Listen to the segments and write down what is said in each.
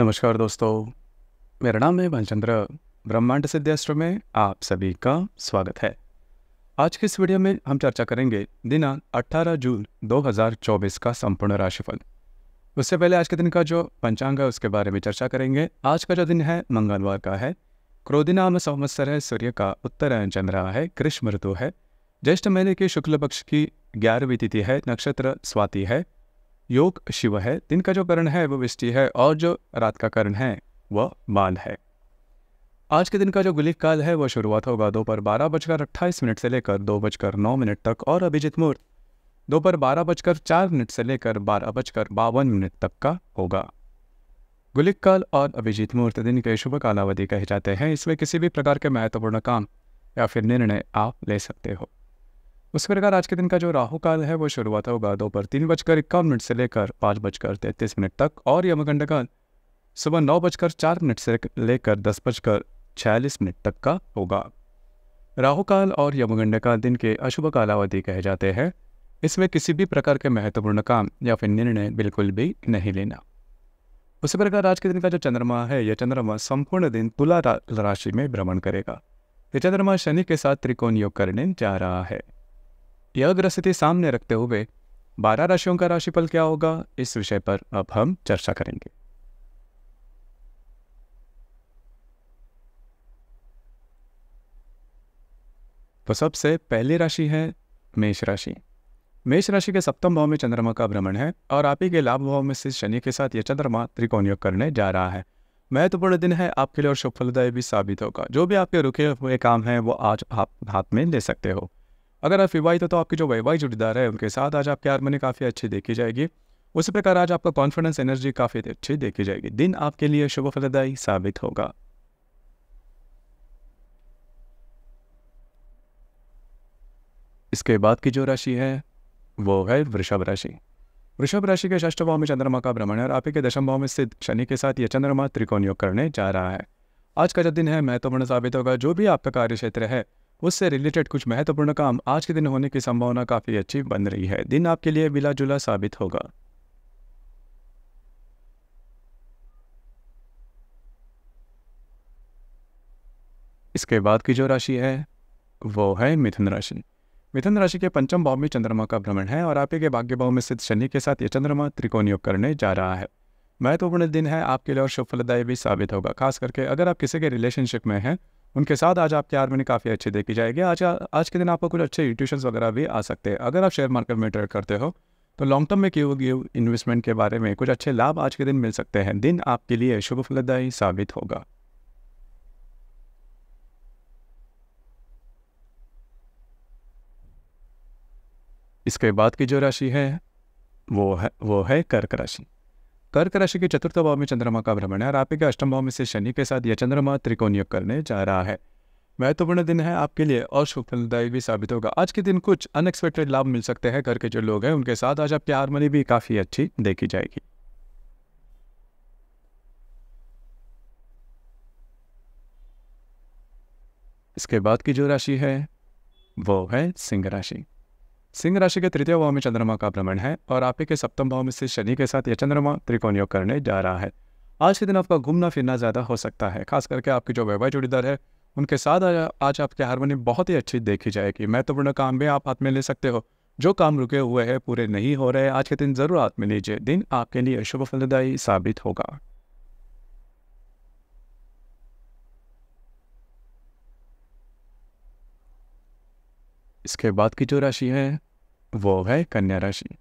नमस्कार दोस्तों मेरा नाम है भानचंद्र ब्रह्मांड सिद्धेश्वर में आप सभी का स्वागत है आज के इस वीडियो में हम चर्चा करेंगे दिनांक 18 जून 2024 का संपूर्ण राशिफल उससे पहले आज के दिन का जो पंचांग है उसके बारे में चर्चा करेंगे आज का जो दिन है मंगलवार का है क्रोधिनाम संवत्सर है सूर्य का उत्तरायण चंद्र रहा है कृष्ण ऋतु है ज्येष्ठ महीने के शुक्ल पक्ष की ग्यारहवीं तिथि है नक्षत्र स्वाति है योग शिव है दिन का जो करण है वह विष्टि है और जो रात का करण है वह मान है आज के दिन का जो गुलिक काल है वह शुरुआत होगा दोपहर बारह बजकर अट्ठाईस मिनट से लेकर दो बजकर नौ मिनट तक और अभिजीत मुहूर्त दोपहर बारह बजकर चार मिनट से लेकर बारह बजकर बावन मिनट तक का होगा गुलिक काल और अभिजीत मुहूर्त दिन के शुभ कालावधि कहे जाते हैं इसमें किसी भी प्रकार के महत्वपूर्ण काम या फिर निर्णय आप ले सकते हो उसी प्रकार आज के दिन का जो राहु काल है वो शुरू हुआ होगा दोपहर तीन बजकर इक्यावन मिनट से लेकर पाँच बजकर तैंतीस मिनट तक और यमगंड काल सुबह नौ बजकर चार मिनट से लेकर दस बजकर छियालीस मिनट तक का होगा राहु काल और यमगंड काल दिन के अशुभ कालावधि कहे जाते हैं इसमें किसी भी प्रकार के महत्वपूर्ण काम या फिर निर्णय बिल्कुल भी नहीं लेना उसी प्रकार आज के दिन का जो चंद्रमा है यह चंद्रमा संपूर्ण दिन तुला राशि में भ्रमण करेगा यह चंद्रमा शनि के साथ त्रिकोण योग करने जा रहा है यह ग्रस्थिति सामने रखते हुए बारह राशियों का राशिफल क्या होगा इस विषय पर अब हम चर्चा करेंगे तो सबसे पहली राशि है मेष राशि मेष राशि के सप्तम भाव में चंद्रमा का भ्रमण है और आप ही के लाभ भाव में स्थित शनि के साथ यह चंद्रमा त्रिकोण योग करने जा रहा है महत्वपूर्ण दिन है आपके लिए और शुभ फलदायी भी साबित होगा जो भी आपके रुके हुए काम है वो आज आप हाथ में ले सकते हो अगर आप विवाहित हो तो आपके जो वैवाहिक जुड़ीदार है उनके साथ आज आपकी हारमोनी काफ़ी अच्छी देखी जाएगी उसी प्रकार आज आपका कॉन्फिडेंस एनर्जी काफ़ी अच्छी देखी जाएगी दिन आपके लिए शुभ फलदायी साबित होगा इसके बाद की जो राशि है वो है वृषभ राशि वृषभ राशि के ष्ठ भाव में चंद्रमा का भ्रमण है और आपके के दशम भाव में स्थित शनि के साथ यह चंद्रमा त्रिकोण योग करने जा रहा है आज का जो दिन है महत्वपूर्ण साबित होगा जो भी आपका कार्य क्षेत्र है उससे रिलेटेड कुछ महत्वपूर्ण काम आज के दिन होने की संभावना काफ़ी अच्छी बन रही है दिन आपके लिए मिला जुला साबित होगा इसके बाद की जो राशि है वो है मिथुन राशि मिथुन राशि के पंचम भाव में चंद्रमा का भ्रमण है और आपके भाग्य भाव में स्थित शनि के साथ ये चंद्रमा त्रिकोण योग करने जा रहा है महत्वपूर्ण दिन है आपके लिए और शुभ फलदायी भी साबित होगा खास करके अगर आप किसी के रिलेशनशिप में हैं उनके साथ आज आपके आर मैंने काफ़ी अच्छी देखी जाएगी आज आज के दिन आपको कुछ अच्छे ट्यूशन वगैरह भी आ सकते हैं अगर आप शेयर मार्केट में ट्रेड करते हो तो लॉन्ग टर्म में किए हुए इन्वेस्टमेंट के बारे में कुछ अच्छे लाभ आज के दिन मिल सकते हैं दिन आपके लिए शुभ फलदायी साबित होगा इसके बाद की जो राशि है वो है वो है कर्क राशि कर्क राशि के चतुर्थ भाव में चंद्रमा का भ्रमण है और आपके अष्टम भाव में से शनि के साथ यह चंद्रमा त्रिकोण योग करने जा रहा है महत्वपूर्ण दिन है आपके लिए और सुफलदायी भी साबित होगा आज के दिन कुछ अनएक्सपेक्टेड लाभ मिल सकते हैं घर के जो लोग हैं उनके साथ आज आपकी हारमोनी भी काफ़ी अच्छी देखी जाएगी इसके बाद की जो राशि है वो है सिंह राशि सिंह राशि के तृतीय भाव में चंद्रमा का भ्रमण है और आपके के सप्तम भाव में से शनि के साथ यह चंद्रमा त्रिकोण योग करने जा रहा है आज के दिन आपका घूमना फिरना ज़्यादा हो सकता है खास करके आपकी जो वैवाहिक जोड़ीदार है उनके साथ आज आपकी हारमोनी बहुत ही अच्छी देखी जाएगी महत्वपूर्ण काम भी आप हाथ में ले सकते हो जो काम रुके हुए हैं पूरे नहीं हो रहे आज के दिन जरूर हाथ में लीजिए दिन आपके लिए शुभ फलदायी साबित होगा इसके बाद की जो राशि है वो है कन्या राशि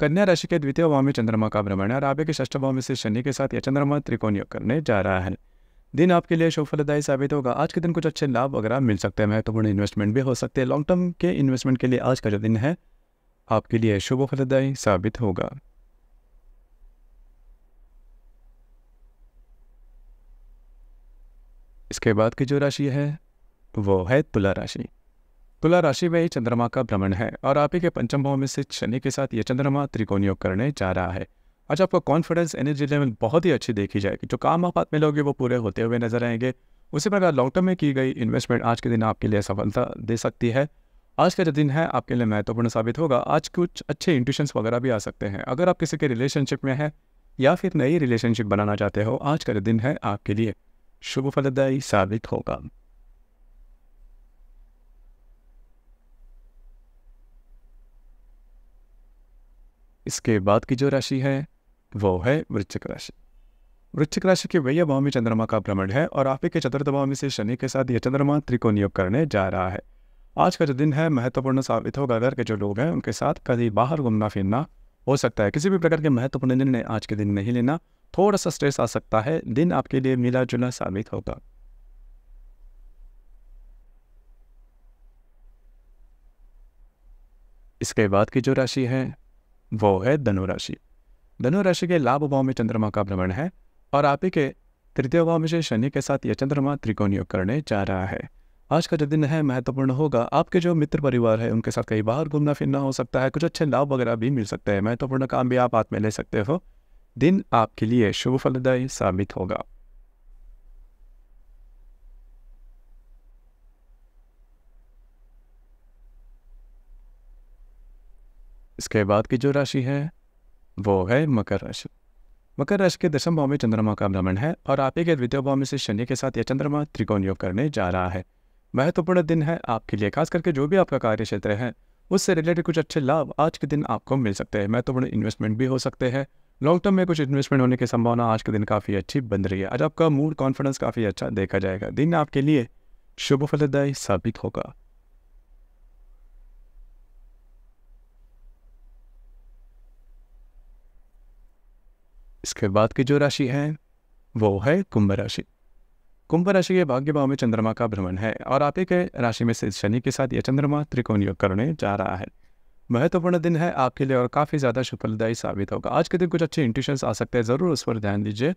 कन्या राशि के द्वितीय भाव में चंद्रमा का भ्रमण है और आपके ष्ठ भाव में से शनि के साथ यह चंद्रमा त्रिकोण योग करने जा रहा है दिन आपके लिए शुभफलदायी साबित होगा आज के दिन कुछ अच्छे लाभ वगैरह मिल सकते हैं महत्वपूर्ण तो इन्वेस्टमेंट भी हो सकते हैं लॉन्ग टर्म के इन्वेस्टमेंट के लिए आज का जो दिन है आपके लिए शुभ फलदायी साबित होगा इसके बाद की जो राशि है वो है तुला राशि तुला राशि में ही चंद्रमा का भ्रमण है और आप ही के पंचम भाव में से शनि के साथ ये चंद्रमा त्रिकोण योग करने जा रहा है आज आपका कॉन्फिडेंस एनर्जी लेवल बहुत ही अच्छी देखी जाएगी जो काम आप हाथ में लोगे वो पूरे होते हुए नजर आएंगे उसी प्रकार लॉन्ग टर्म में की गई इन्वेस्टमेंट आज के दिन आपके लिए सफलता दे सकती है आज का जो दिन है आपके लिए महत्वपूर्ण साबित होगा आज कुछ अच्छे इंट्यूशंस वगैरह भी आ सकते हैं अगर आप किसी के रिलेशनशिप में हैं या फिर नई रिलेशनशिप बनाना चाहते हो आज का जो दिन है आपके लिए शुभ फलदायी साबित होगा इसके बाद की जो राशि है वो है वृश्चिक राशि वृश्चिक राशि के वही भाव में चंद्रमा का भ्रमण है और आप के चतुर्थ भाव में से शनि के साथ यह चंद्रमा त्रिकोण योग करने जा रहा है आज का जो दिन है महत्वपूर्ण साबित होगा घर के जो लोग हैं उनके साथ कभी बाहर घूमना फिरना हो सकता है किसी भी प्रकार के महत्वपूर्ण निर्णय आज के दिन नहीं लेना थोड़ा सा स्ट्रेस आ सकता है दिन आपके लिए मिला जुला साबित होगा इसके बाद की जो राशि है वो है धनुराशि धनुराशि के लाभ भाव में चंद्रमा का भ्रमण है और आप ही के तृतीय भाव में से शनि के साथ यह चंद्रमा त्रिकोण योग करने जा रहा है आज का जो दिन है महत्वपूर्ण होगा आपके जो मित्र परिवार है उनके साथ कई बार घूमना फिरना हो सकता है कुछ अच्छे लाभ वगैरह भी मिल सकते हैं महत्वपूर्ण काम भी आप हाथ में ले सकते हो दिन आपके लिए शुभ फलदायी साबित होगा इसके बाद की जो राशि है वो है मकर राशि मकर राशि के दशम भाव में चंद्रमा का भ्रमण है और आप एक द्वितीय भाव में से शनि के साथ यह चंद्रमा त्रिकोण योग करने जा रहा है महत्वपूर्ण दिन है आपके लिए खास करके जो भी आपका कार्य क्षेत्र है उससे रिलेटेड कुछ अच्छे लाभ आज के दिन आपको मिल सकते हैं महत्वपूर्ण इन्वेस्टमेंट भी हो सकते हैं लॉन्ग टर्म में कुछ इन्वेस्टमेंट होने की संभावना आज के दिन काफ़ी अच्छी बन रही है आज आपका मूड कॉन्फिडेंस काफ़ी अच्छा देखा जाएगा दिन आपके लिए शुभ फलदायी साबित होगा इसके बाद की जो राशि है वो है कुंभ राशि कुंभ राशि के भाग्य भाव में चंद्रमा का भ्रमण है और आप एक राशि में से शनि के साथ यह चंद्रमा त्रिकोण योग करने जा रहा है महत्वपूर्ण दिन है आपके लिए और काफ़ी ज़्यादा सफलदायी साबित होगा आज के दिन कुछ अच्छे इंट्यूशंस आ सकते हैं ज़रूर उस पर ध्यान दीजिए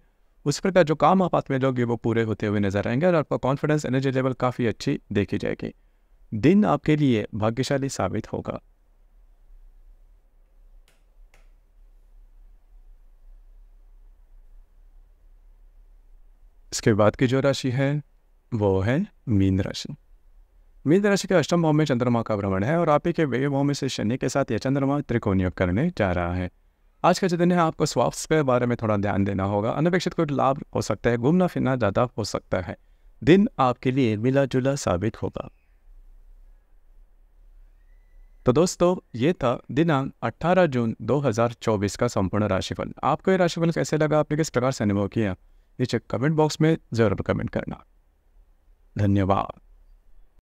उस पर का जो काम आप में लोगे वो पूरे होते हुए नजर आएंगे और आपका कॉन्फिडेंस एनर्जी लेवल काफ़ी अच्छी देखी जाएगी दिन आपके लिए भाग्यशाली साबित होगा इसके बाद की जो राशि है वो है मीन राशि मीन राशि के अष्टम भाव में चंद्रमा का भ्रमण है और आप ही के वे भाव में से शनि के साथ यह चंद्रमा त्रिकोणीय करने जा रहा है आज का जो दिन है आपको स्वास्थ्य के बारे में थोड़ा ध्यान देना होगा अनपेक्षित कुछ लाभ हो सकता है घूमना फिरना ज़्यादा हो सकता है दिन आपके लिए मिला जुला साबित होगा तो दोस्तों ये था दिनांक 18 जून 2024 का संपूर्ण राशिफल आपको ये राशिफल कैसे लगा आपने किस प्रकार से अनुभव किया नीचे कमेंट बॉक्स में ज़रूर कमेंट करना धन्यवाद